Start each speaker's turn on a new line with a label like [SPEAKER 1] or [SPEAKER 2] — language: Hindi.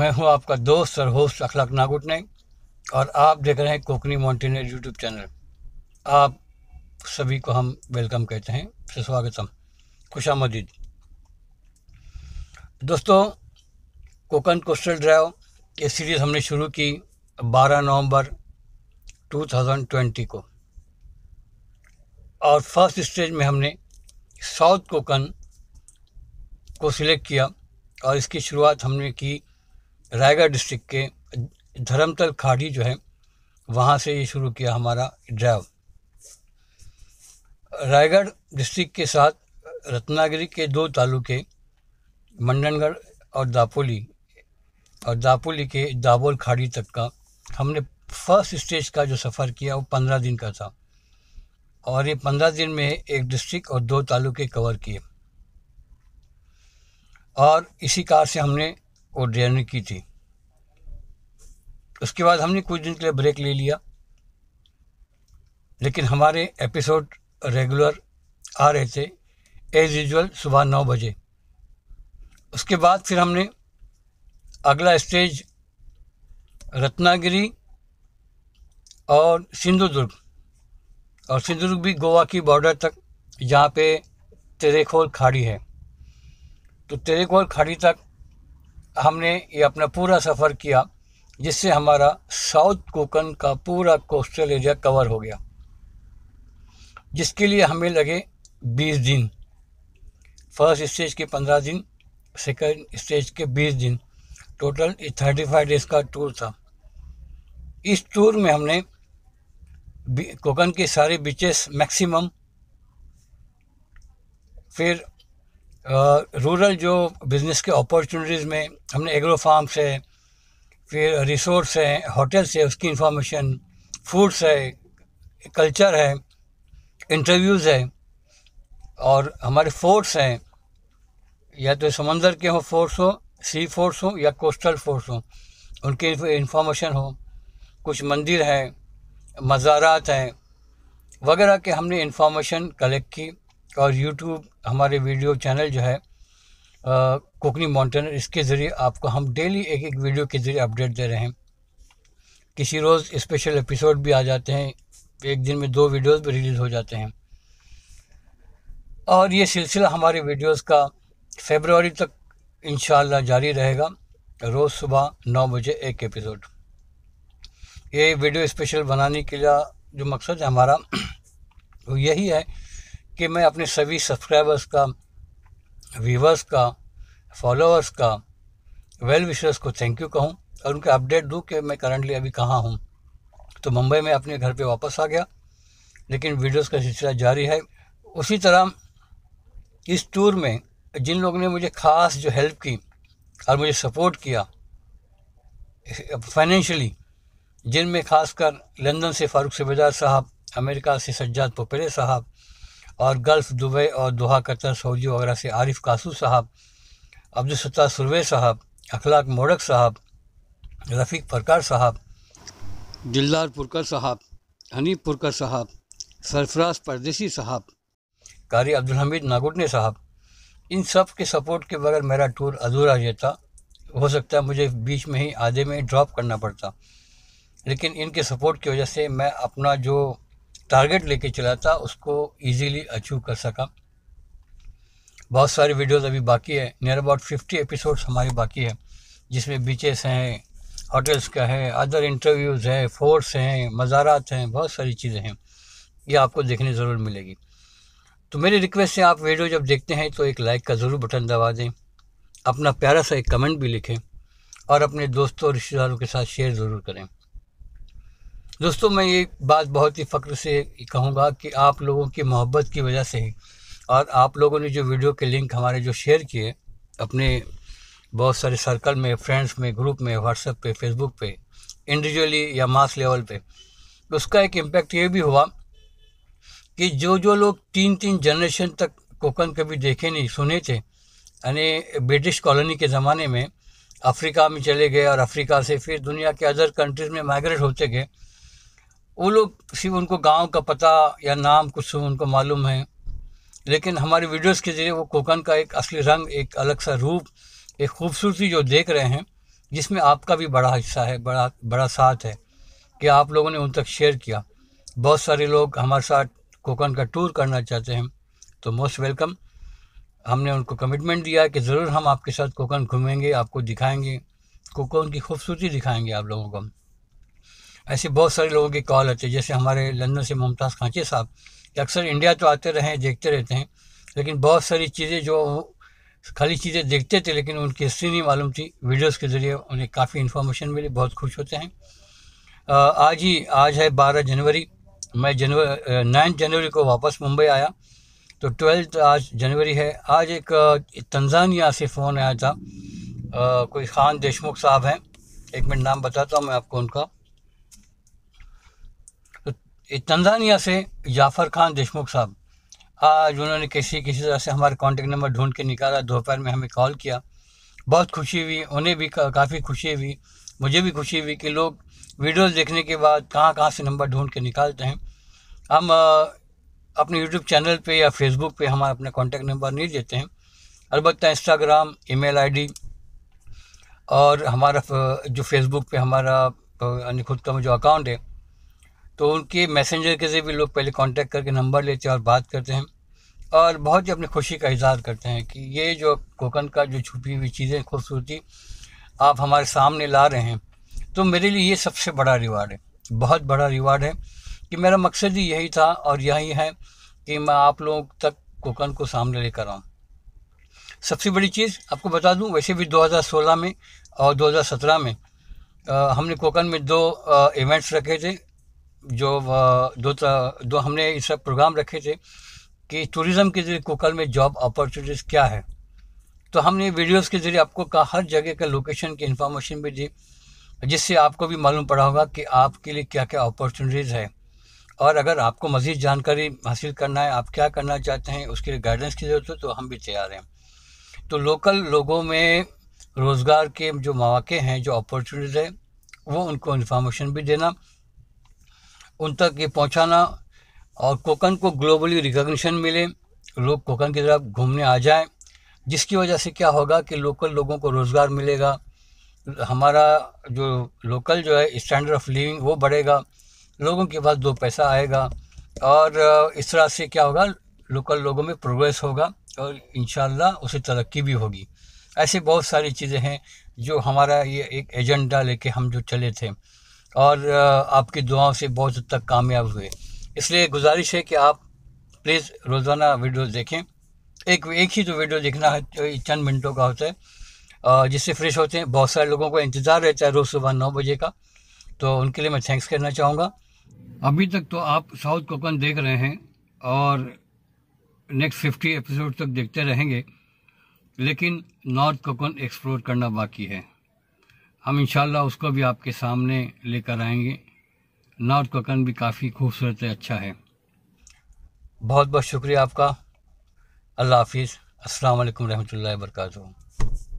[SPEAKER 1] मैं हूं आपका दोस्त और होस्ट अखलाक नागुट ने और आप देख रहे हैं कोकनी माउंटेनर यूट्यूब चैनल आप सभी को हम वेलकम कहते हैं स्वागत हम खुशा आमदीद दोस्तों कोकन कोस्टल ड्राइव ये सीरीज़ हमने शुरू की 12 नवंबर 2020 को और फर्स्ट स्टेज में हमने साउथ कोकन को सिलेक्ट किया और इसकी शुरुआत हमने की रायगढ़ डिस्ट्रिक्ट के धर्मतल खाड़ी जो है वहाँ से ये शुरू किया हमारा ड्राइव रायगढ़ डिस्ट्रिक्ट के साथ रत्नागिरी के दो तालुके मंडनगढ़ और दापोली और दापोली के दाबोल खाड़ी तक का हमने फर्स्ट स्टेज का जो सफ़र किया वो पंद्रह दिन का था और ये पंद्रह दिन में एक डिस्ट्रिक्ट और दो तालुके कवर किए और इसी कार से हमने ड्रेनिंग की थी उसके बाद हमने कुछ दिन के लिए ब्रेक ले लिया लेकिन हमारे एपिसोड रेगुलर आ रहे थे एज यूजल सुबह नौ बजे उसके बाद फिर हमने अगला स्टेज रत्नागिरी और सिंधुदुर्ग और सिंधुदुर्ग भी गोवा की बॉर्डर तक जहाँ पे तेरेखोल खाड़ी है तो तेरेखोल खाड़ी तक हमने ये अपना पूरा सफ़र किया जिससे हमारा साउथ कोकन का पूरा कोस्टल एरिया कवर हो गया जिसके लिए हमें लगे बीस दिन फर्स्ट स्टेज के पंद्रह दिन सेकंड स्टेज के बीस दिन टोटल थर्टी फाइव डेज का टूर था इस टूर में हमने कोकन के सारे बीचेस मैक्सिमम फिर रूरल जो बिज़नेस के अपॉर्चुनिटीज़ में हमने एग्रो फार्म से फिर रिसोर्स हैं होटल्स है उसकी इंफॉर्मेशन फूड्स है कल्चर है इंटरव्यूज़ है और हमारे फोर्ट्स हैं या तो समंदर के हों फोर्स हो सी फोर्स हो या कोस्टल फोर्स हो उनकी इंफॉर्मेशन हो कुछ मंदिर हैं मज़ारात हैं वगैरह के हमने इंफॉर्मेशन कलेक्ट की और यूट्यूब हमारे वीडियो चैनल जो है कोकनी माउंटेन इसके ज़रिए आपको हम डेली एक एक वीडियो के ज़रिए अपडेट दे रहे हैं किसी रोज़ स्पेशल एपिसोड भी आ जाते हैं एक दिन में दो वीडियोस भी रिलीज़ हो जाते हैं और ये सिलसिला हमारे वीडियोस का फेबरवरी तक इन जारी रहेगा रोज़ सुबह नौ बजे एक एपिसोड ये वीडियो स्पेशल बनाने के लिए जो मकसद है हमारा वो यही है कि मैं अपने सभी सब्सक्राइबर्स का व्यूवर्स का फॉलोअर्स का वेल विशर्स को थैंक यू कहूँ और उनके अपडेट दूँ कि मैं करंटली अभी कहाँ हूँ तो मुंबई में अपने घर पे वापस आ गया लेकिन वीडियोस का सिलसिला जारी है उसी तरह इस टूर में जिन लोगों ने मुझे ख़ास जो हेल्प की और मुझे सपोर्ट किया फाइनेंशियली जिनमें खासकर लंदन से फारूक सेबेदार साहब अमेरिका से सज्जाद पोपेरे साहब और गल्फ़ दुबई और दोहा कतर सऊदी वगैरह से आरिफ कासू साहब अब्दुलसत्ता सुरवे साहब अखलाक मोड़क साहब रफ़ीक फरकार साहब दिलदार पुरकर साहब हनीब पुरकर साहब सरफराज परदेसी साहब कारी अब्दुल हमीद नागुटने साहब इन सब के सपोर्ट के बगैर मेरा टूर अधूरा रहता हो सकता है मुझे बीच में ही आधे में ड्रॉप करना पड़ता लेकिन इनके सपोर्ट की वजह से मैं अपना जो टारगेट लेके चला था उसको इजीली अचीव कर सका बहुत सारी वीडियोस अभी बाकी है नियर अबाउट फिफ्टी एपिसोड्स हमारी बाकी है जिसमें बीचेस हैं होटल्स का है अदर इंटरव्यूज़ हैं फोर्स हैं मज़ारात हैं बहुत सारी चीज़ें हैं ये आपको देखने ज़रूर मिलेगी तो मेरी रिक्वेस्ट है आप वीडियो जब देखते हैं तो एक लाइक का ज़रूर बटन दबा दें अपना प्यारा सा एक कमेंट भी लिखें और अपने दोस्तों और रिश्तेदारों के साथ शेयर ज़रूर करें दोस्तों मैं ये बात बहुत ही फ़ख्र से कहूँगा कि आप लोगों की मोहब्बत की वजह से ही और आप लोगों ने जो वीडियो के लिंक हमारे जो शेयर किए अपने बहुत सारे सर्कल में फ्रेंड्स में ग्रुप में व्हाट्सएप पे फेसबुक पे इंडिविजुअली या मास लेवल पे उसका एक इम्पैक्ट ये भी हुआ कि जो जो लोग तीन तीन जनरेशन तक कोकन कभी देखे नहीं सुने थे यानी ब्रिटिश कॉलोनी के ज़माने में अफ्रीका में चले गए और अफ्रीका से फिर दुनिया के अदर कंट्रीज़ में माइग्रेट होते गए वो लोग सिर्फ उनको गांव का पता या नाम कुछ उनको मालूम है लेकिन हमारे वीडियोस के ज़रिए वो कोकन का एक असली रंग एक अलग सा रूप एक खूबसूरती जो देख रहे हैं जिसमें आपका भी बड़ा हिस्सा है बड़ा बड़ा साथ है कि आप लोगों ने उन तक शेयर किया बहुत सारे लोग हमारे साथ कोकन का टूर करना चाहते हैं तो मोस्ट वेलकम हमने उनको कमिटमेंट दिया कि ज़रूर हम आपके साथ कोकन घूमेंगे आपको दिखाएंगे कोकन की खूबसूरती दिखाएंगे आप लोगों को ऐसे बहुत सारे लोगों की कॉल आती है जैसे हमारे लंदन से मुमताज़ खांची साहब अक्सर इंडिया तो आते रहे देखते रहते हैं लेकिन बहुत सारी चीज़ें जो खाली चीज़ें देखते थे लेकिन उनकी हिस्ट्री नहीं मालूम थी वीडियोस के ज़रिए उन्हें काफ़ी इन्फॉर्मेशन मिली बहुत खुश होते हैं आज ही आज है बारह जनवरी मैं जनवरी नाइन्थ जनवरी को वापस मुंबई आया तो ट्वेल्थ आज जनवरी है आज एक तंजानिया से फ़ोन आया था कोई ख़ान देशमुख साहब हैं एक मिनट नाम बताता हूँ मैं आपको उनका तंजानिया से जाफ़र खान देशमुख साहब आज उन्होंने किसी किसी तरह से हमारा कॉन्टेक्ट नंबर ढूंढ के निकाला दोपहर में हमें कॉल किया बहुत खुशी हुई उन्हें भी का, काफ़ी खुशी हुई मुझे भी खुशी हुई कि लोग वीडियोस देखने के बाद कहाँ कहाँ से नंबर ढूंढ के निकालते हैं हम अपने यूट्यूब चैनल पे या फेसबुक पे हमारा अपना कॉन्टैक्ट नंबर नहीं देते हैं अलबत्त इंस्टाग्राम ई मेल और हमारा जो फेसबुक पे हमारा खुद का जो अकाउंट है तो उनके मैसेंजर के जरिए भी लोग पहले कांटेक्ट करके नंबर लेते हैं और बात करते हैं और बहुत ही अपनी खुशी का इजहार करते हैं कि ये जो कोकन का जो छुपी हुई चीज़ें खूबसूरती आप हमारे सामने ला रहे हैं तो मेरे लिए ये सबसे बड़ा रिवार्ड है बहुत बड़ा रिवार्ड है कि मेरा मकसद ही यही था और यही है कि मैं आप लोगों तक कोकन को सामने लेकर आऊँ सबसे बड़ी चीज़ आपको बता दूँ वैसे भी 2016 में और 2017 में आ, हमने कोकन में दो इवेंट्स रखे थे जो दो दो हमने इस प्रोग्राम रखे थे कि टूरिज़्म के ज़रिए कोकल में जॉब अपॉर्चुनिटीज़ क्या है तो हमने वीडियोस के ज़रिए आपको का हर जगह का लोकेशन की इन्फॉर्मेशन भी दी जिससे आपको भी मालूम पड़ा होगा कि आपके लिए क्या क्या अपॉर्चुनिटीज़ है और अगर आपको मज़ीद जानकारी हासिल करना है आप क्या करना चाहते हैं उसके लिए गाइडेंस की ज़रूरत हो तो हम भी तैयार हैं तो लोकल लोगों में रोज़गार के जो मौाक़े हैं जो अपॉर्चुनिटीज़ है वो उनको इन्फॉर्मेशन भी देना उन तक ये पहुंचाना और कोकन को ग्लोबली रिकग्निशन मिले लोग कोकन की तरफ घूमने आ जाएं जिसकी वजह से क्या होगा कि लोकल लोगों को रोज़गार मिलेगा हमारा जो लोकल जो है स्टैंडर्ड ऑफ लिविंग वो बढ़ेगा लोगों के पास दो पैसा आएगा और इस तरह से क्या होगा लोकल लोगों में प्रोग्रेस होगा और इन उसे तरक्की भी होगी ऐसे बहुत सारी चीज़ें हैं जो हमारा ये एक एजेंडा लेके हम जो चले थे और आपकी दुआओं से बहुत हद तक कामयाब हुए इसलिए गुजारिश है कि आप प्लीज़ रोज़ाना वीडियो देखें एक एक ही जो वीडियो देखना है तो चंद मिनटों का होता है जिससे फ्रेश होते हैं बहुत सारे लोगों को इंतज़ार रहता है रोज़ सुबह नौ बजे का तो उनके लिए मैं थैंक्स करना चाहूँगा अभी तक तो आप साउथ कोकन देख रहे हैं और नेक्स्ट फिफ्टी एपिसोड तक देखते रहेंगे लेकिन नॉर्थ कोकन एक्सप्लोर करना बाकी है हम इन उसको भी आपके सामने लेकर आएंगे नॉर्थ कोकन भी काफ़ी खूबसूरत है अच्छा है बहुत बहुत शुक्रिया आपका अल्लाह हाफिज़ अस्सलाम वरम्ह रहमतुल्लाहि